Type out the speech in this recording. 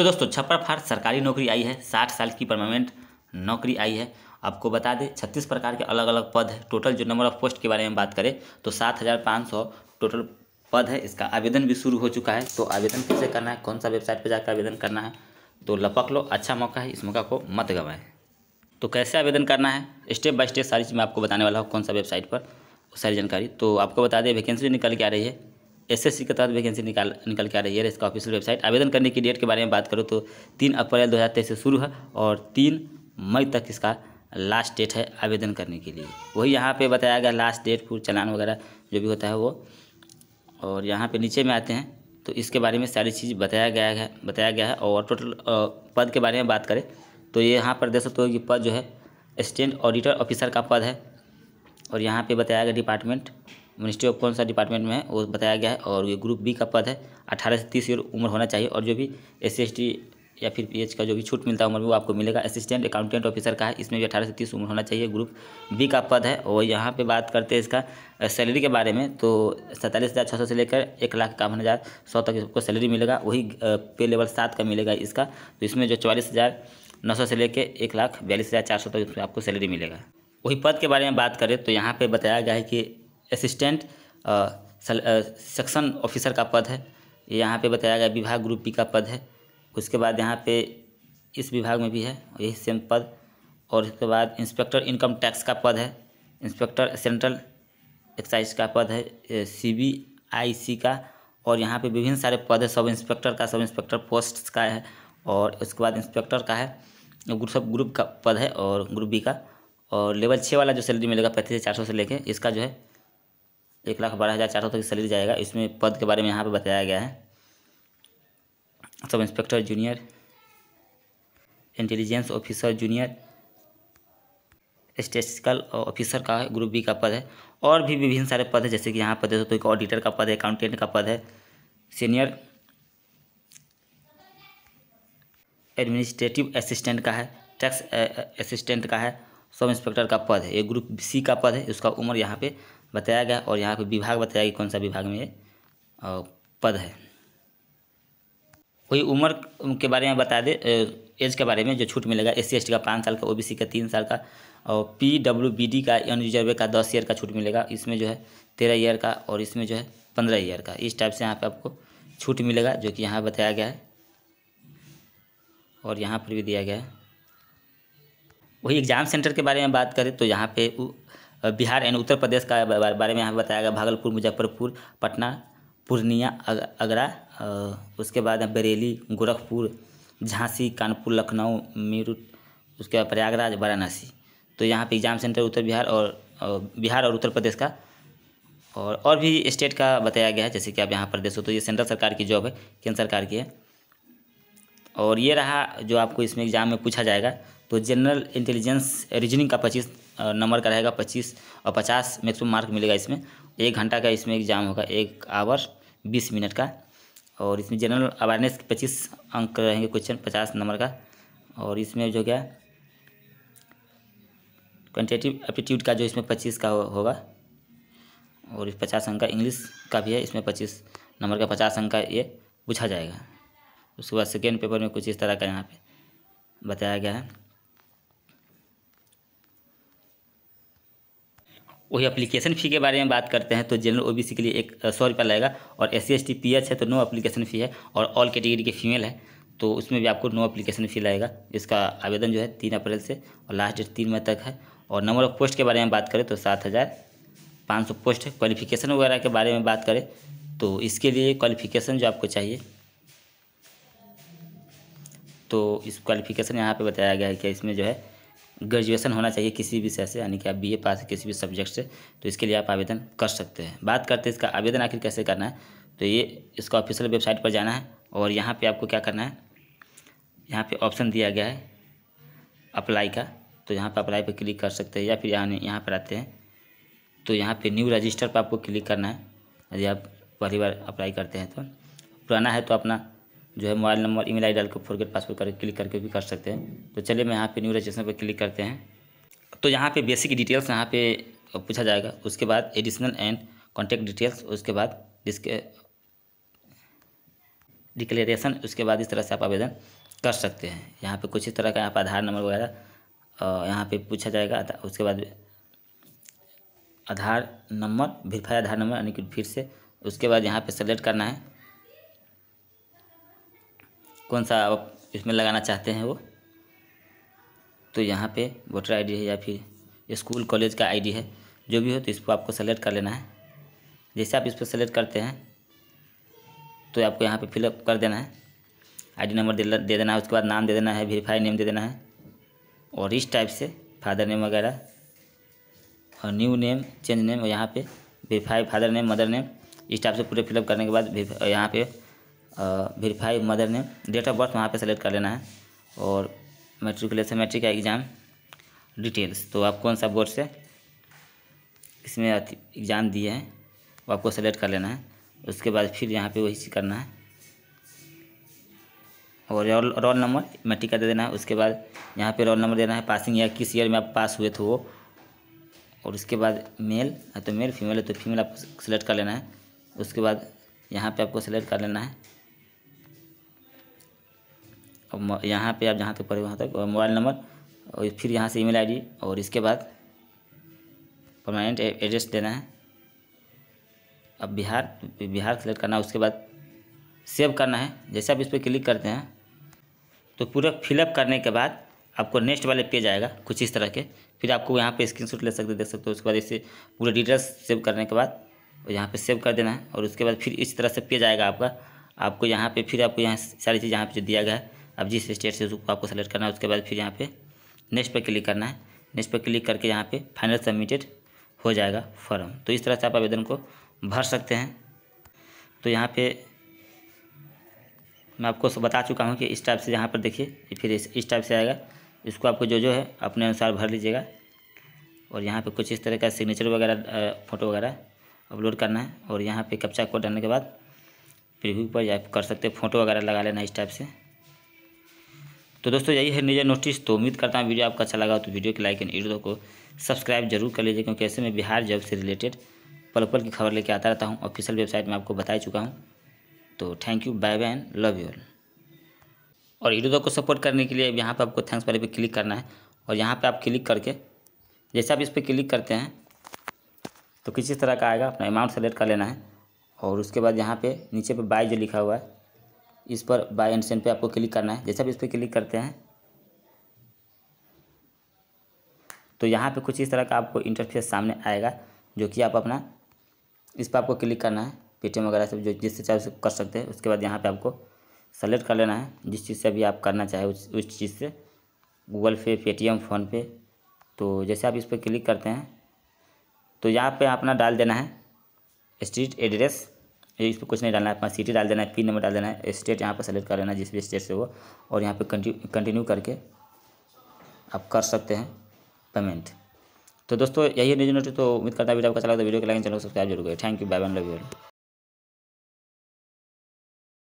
तो दोस्तों छप्पर फाड़ सरकारी नौकरी आई है साठ साल की परमानेंट नौकरी आई है आपको बता दें छत्तीस प्रकार के अलग अलग पद है टोटल जो नंबर ऑफ पोस्ट के बारे में बात करें तो सात हज़ार पाँच सौ टोटल पद है इसका आवेदन भी शुरू हो चुका है तो आवेदन कैसे करना है कौन सा वेबसाइट पर जाकर आवेदन करना है तो लपक लो अच्छा मौका है इस मौका को मत गवाएं तो कैसे आवेदन करना है स्टेप बाय स्टेप सारी चीज़ मैं आपको बताने वाला हूँ कौन सा वेबसाइट पर सारी जानकारी तो आपको बता दें वैकेंसी निकल के आ रही है एसएससी के तहत वैकेंसी निकाल निकल के आ रही है इसका ऑफिशियल वेबसाइट आवेदन करने की डेट के बारे में बात करूँ तो तीन अप्रैल दो से शुरू है और तीन मई तक इसका लास्ट डेट है आवेदन करने के लिए वही यहाँ पे बताया गया लास्ट डेट फिर चलान वगैरह जो भी होता है वो और यहाँ पे नीचे में आते हैं तो इसके बारे में सारी चीज़ बताया गया है बताया गया है और टोटल पद के बारे में बात करें तो ये यहाँ पर देख सकते हो कि पद जो है असिस्टेंट ऑडिटर ऑफिसर का पद है और यहाँ पे बताया गया डिपार्टमेंट मिनिस्ट्री ऑफ कौन सा डिपार्टमेंट में है वो बताया गया है और ये ग्रुप बी का पद है अठारह से तीस ईयर उम्र होना चाहिए और जो भी एस टी या फिर पी का जो भी छूट मिलता है उम्र में वो आपको मिलेगा असिस्टेंट अकाउंटेंट ऑफिसर का है इसमें भी अठारह से तीस उम्र होना चाहिए ग्रुप बी का पद है और यहाँ पे बात करते हैं इसका सैलरी के बारे में तो सैंतालीस हज़ार छः सौ से लेकर एक लाख इक्यावन हज़ार सौ तक आपको सैलरी मिलेगा वही पे लेवल सात का मिलेगा इसका तो इसमें जो चवालीस हज़ार नौ सौ से लेकर एक लाख बयालीस हज़ार चार सौ तक आपको सैलरी मिलेगा वही पद के बारे में बात करें तो यहाँ पर बताया गया है कि असिस्टेंट सेक्शन ऑफिसर का पद है यहाँ पे बताया गया विभाग ग्रुप बी का पद है उसके बाद यहाँ पे इस विभाग में भी है यही सेम पद और इसके बाद इंस्पेक्टर इनकम टैक्स का पद है इंस्पेक्टर सेंट्रल एक्साइज का पद है सी बी आई सी का और यहाँ पे विभिन्न सारे पद है सब इंस्पेक्टर का सब इंस्पेक्टर पोस्ट का है और उसके बाद इंस्पेक्टर का है ग्रुप सब ग्रुप का पद है और ग्रुप बी का और लेवल छः वाला जो सैलरी मिलेगा पैंतीस से चार सौ से लेके इसका जो है एक लाख बारह हज़ार चार सौ तक सैलरी जाएगा इसमें पद के बारे में यहाँ पर बताया गया है sub inspector junior intelligence officer junior statistical officer का ग्रुप बी का पद है और भी विभिन्न सारे पद है जैसे कि यहाँ पद है तो एक ऑडिटर का पद है अकाउंटेंट का पद है सीनियर एडमिनिस्ट्रेटिव असिस्टेंट का है टैक्स असिस्टेंट का है सब इंस्पेक्टर का पद है ये ग्रुप सी का पद है उसका उम्र यहाँ पे बताया गया और यहाँ पर विभाग बताया कि कौन सा विभाग में ये पद है वही उम्र के बारे में बता दे एज के बारे में जो छूट मिलेगा एस सी का पाँच साल का ओ का तीन साल का और पी डब्ल्यू बी डी का अन रिजर्वे का दस ईयर का छूट मिलेगा इसमें जो है तेरह ईयर का और इसमें जो है पंद्रह ईयर का इस टाइप से यहाँ पे आपको छूट मिलेगा जो कि यहाँ बताया गया है और यहाँ पर भी दिया गया है वही एग्ज़ाम सेंटर के बारे में बात करें तो यहाँ पे बिहार एंड उत्तर प्रदेश का बारे में यहाँ बताया गया भागलपुर मुजफ्फरपुर पटना पूर्णिया आगरा उसके बाद बरेली गोरखपुर झांसी कानपुर लखनऊ मीरठ उसके बाद प्रयागराज वाराणसी तो यहाँ पे एग्ज़ाम सेंटर उत्तर बिहार और, बिहार और उत्तर प्रदेश का और और भी स्टेट का बताया गया है जैसे कि आप यहाँ पर देख सकते हो तो ये सेंट्रल सरकार की जॉब है केंद्र सरकार की है और ये रहा जो आपको इसमें एग्ज़ाम में पूछा जाएगा तो जनरल इंटेलिजेंस रीजनिंग का पच्चीस नंबर का रहेगा पच्चीस और पचास मैक्सिमम मार्क मिलेगा इसमें एक घंटा का इसमें एग्जाम होगा एक आवर बीस मिनट का और इसमें जनरल अवेयरनेस के पच्चीस अंक रहेंगे क्वेश्चन पचास नंबर का और इसमें जो क्या क्वान्टिटिव एप्टीट्यूड का जो इसमें पच्चीस का हो, होगा और इस पचास अंक का इंग्लिश का भी है इसमें पच्चीस नंबर का पचास अंक का ये पूछा जाएगा उसके बाद सेकेंड पेपर में कुछ इस तरह का यहाँ पे बताया गया है वही अप्लीकेशन फ़ी के बारे में बात करते हैं तो जनरल ओबीसी के लिए एक सौ रुपया लगेगा और S C S T P H है तो नो अप्लीकेशन फ़ी है और ऑल कैटेगरी के फीमेल है तो उसमें भी आपको नो अप्लीकेशन फ़ी लगेगा इसका आवेदन जो है तीन अप्रैल से और लास्ट डेट तीन मई तक है और नंबर ऑफ पोस्ट के बारे में बात करें तो सात हज़ार पाँच सौ पोस्ट है क्वालिफिकेशन वगैरह के बारे में बात करें तो इसके लिए क्वालिफिकेशन जो आपको चाहिए तो इस क्वालिफिकेशन यहाँ पर बताया गया है कि इसमें जो है ग्रेजुएसन होना चाहिए किसी भी विषय से यानी कि आप बीए पास किसी भी सब्जेक्ट से तो इसके लिए आप आवेदन कर सकते हैं बात करते हैं इसका आवेदन आखिर कैसे करना है तो ये इसका ऑफिशियल वेबसाइट पर जाना है और यहाँ पे आपको क्या करना है यहाँ पे ऑप्शन दिया गया है अप्लाई का तो यहाँ पर अप्लाई पर क्लिक कर सकते हैं या फिर यहाँ यहाँ पर आते हैं तो यहाँ पे न्यू रजिस्टर पर आपको क्लिक करना है यदि आप पहली बार अप्लाई करते हैं तो पुराना है तो अपना जो है मोबाइल नंबर ईमेल आई डाल के फॉरगेट पासवर्ड करके क्लिक करके भी कर सकते हैं तो चलिए मैं यहाँ पे न्यू रजिस्ट्रेशन पर क्लिक करते हैं तो यहाँ पे बेसिक डिटेल्स यहाँ पे पूछा जाएगा उसके बाद एडिशनल एंड कॉन्टैक्ट डिटेल्स उसके बाद डिस्के डिक्लेरेशन उसके बाद इस तरह से आप आवेदन कर सकते हैं यहाँ पे कुछ इस तरह का यहाँ पर आधार नंबर वगैरह यहाँ पे पूछा जाएगा उसके बाद Aadhaar number verify Aadhaar number यानी कि फिर से उसके बाद यहाँ पे सेलेक्ट करना है कौन सा आप इसमें लगाना चाहते हैं वो तो यहाँ पे वोटर आईडी है या फिर स्कूल कॉलेज का आईडी है जो भी हो तो इसको आपको सेलेक्ट कर लेना है जैसे आप इस पर सेलेक्ट करते हैं तो आपको यहाँ पे फिलअप कर देना है आईडी नंबर दे, दे देना है उसके बाद नाम दे देना है वेरीफाई नेम दे देना है और इस टाइप से फादर नेम वगैरह और न्यू नेम चेंज नेम यहाँ पे verify father name mother name इस टाइप से पूरे फिलअप करने के बाद यहाँ पे verify mother name date of birth वहाँ पे सेलेक्ट कर लेना है और मेट्रिकुलेशन मेट्रिक का एग्ज़ाम डिटेल्स तो आप कौन सा बोर्ड से इसमें एग्ज़ाम दिए हैं वो आपको सेलेक्ट कर लेना है उसके बाद फिर यहाँ पे वही चीज़ करना है और रोल रोल नंबर मेट्रिक का दे देना है उसके बाद यहाँ पे रोल नंबर देना है पासिंग या किस ईयर में आप पास हुए थे वो और उसके बाद मेल हाँ तो है तो मेल फीमेल है तो फीमेल आपको सेलेक्ट कर लेना है उसके बाद यहाँ पे आपको सेलेक्ट कर लेना है अब यहाँ पे आप जहाँ तक पढ़े वहाँ तक मोबाइल नंबर और फिर यहाँ से ईमेल आईडी और इसके बाद परमानेंट एड्रेस देना है अब बिहार बिहार सेलेक्ट करना है उसके बाद सेव करना है जैसे आप इस पर क्लिक करते हैं तो पूरा फिलअप करने के बाद आपको नेक्स्ट वाले पेज आएगा कुछ इस तरह के फिर आपको यहाँ पे स्क्रीनशॉट ले सकते देख सकते हो उसके बाद इसे पूरे डिटेल्स सेव करने के बाद और यहाँ पे सेव कर देना है और उसके बाद फिर इस तरह से पेज आएगा आपका आपको यहाँ पे फिर आपको यहाँ सारी चीज़ यहाँ पे दिया गया है अब जिस स्टेट से उसको आपको सेलेक्ट करना है उसके बाद फिर यहाँ पे नेक्स्ट पर क्लिक करना है नेक्स्ट पर क्लिक करके यहाँ पे फाइनल सबमिटेड हो जाएगा फॉर्म तो इस तरह से आप आवेदन को भर सकते हैं तो यहाँ पे मैं आपको बता चुका हूँ कि इस टाइप से यहाँ पर देखिए फिर इस इस टाइप से आएगा इसको आपको जो जो है अपने अनुसार भर लीजिएगा और यहाँ पर कुछ इस तरह का सिग्नेचर वगैरह फ़ोटो वगैरह अपलोड करना है और यहाँ पर कप्चा कोड डालने के बाद प्रिव्यू पर आप कर सकते हैं फ़ोटो वगैरह लगा लेना इस टाइप से तो दोस्तों यही है नीचे नोटिस तो उम्मीद करता हूँ वीडियो आपका अच्छा लगा तो वीडियो के लाइक एंड वीडियो को सब्सक्राइब जरूर कर लीजिए क्योंकि ऐसे में बिहार जॉब से रिलेटेड पल पल की खबर लेके आता रहता हूँ ऑफिशियल वेबसाइट में आपको बता चुका हूँ तो thank you bye bye love you और इडोदो को सपोर्ट करने के लिए यहाँ पर आपको थैंक्स वाले पे क्लिक करना है और यहाँ पे आप क्लिक करके जैसे आप इस पर क्लिक करते हैं तो किसी तरह का आएगा अपना अमाउंट सेलेक्ट कर लेना है और उसके बाद यहाँ पे नीचे पे बाय जो लिखा हुआ है इस पर बाय एंड सेंड पे आपको क्लिक करना है जैसे आप इस पर क्लिक करते हैं तो यहाँ पे कुछ इस तरह का आपको इंटरफेस सामने आएगा जो कि आप अपना इस पर आपको क्लिक करना है पेटीएम वगैरह सब जो जिससे चाहे उसको कर सकते हैं उसके बाद यहाँ पे आपको सेलेक्ट कर लेना है जिस चीज़ से भी आप करना चाहे उस उस चीज़ से गूगल पे पेटीएम फ़ोनपे तो जैसे आप इस पर क्लिक करते हैं तो यहाँ पर अपना डाल देना है स्ट्रीट एड्रेस इस पर कुछ नहीं डालना है अपना सिटी डाल देना है पिन नंबर डाल देना है स्टेट यहाँ पर सेलेक्ट कर लेना है जिस भी स्टेट से वो और यहाँ पर कंटिन्यू करके आप कर सकते हैं पेमेंट तो दोस्तों यही न्यूज नोट तो उम्मीद करता है वीडियो आपका अच्छा चला तो वीडियो के लाइन चैनल सब्सक्राइब जरूर करें thank you bye bye love you